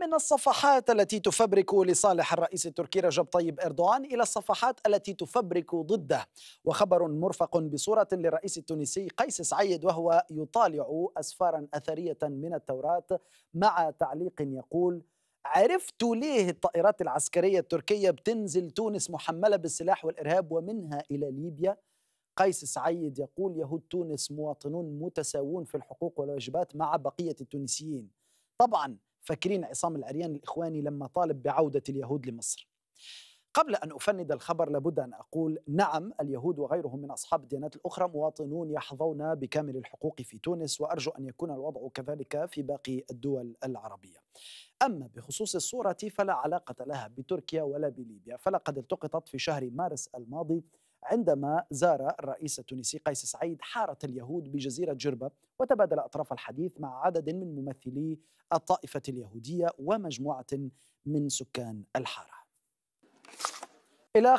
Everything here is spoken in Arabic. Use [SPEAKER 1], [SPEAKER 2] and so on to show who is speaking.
[SPEAKER 1] من الصفحات التي تفبرك لصالح الرئيس التركي رجب طيب اردوغان الى الصفحات التي تفبرك ضده وخبر مرفق بصوره للرئيس التونسي قيس سعيد وهو يطالع اسفارا اثريه من التوراه مع تعليق يقول عرفت ليه الطائرات العسكريه التركيه بتنزل تونس محمله بالسلاح والارهاب ومنها الى ليبيا قيس سعيد يقول يهود تونس مواطنون متساوون في الحقوق والواجبات مع بقيه التونسيين طبعا فاكرين عصام العريان الإخواني لما طالب بعودة اليهود لمصر قبل أن أفند الخبر لابد أن أقول نعم اليهود وغيرهم من أصحاب الديانات الأخرى مواطنون يحظون بكامل الحقوق في تونس وأرجو أن يكون الوضع كذلك في باقي الدول العربية أما بخصوص الصورة فلا علاقة لها بتركيا ولا بليبيا فلقد التقطت في شهر مارس الماضي عندما زار الرئيس التونسي قيس سعيد حارة اليهود بجزيرة جربة وتبادل أطراف الحديث مع عدد من ممثلي الطائفة اليهودية ومجموعة من سكان الحارة إلى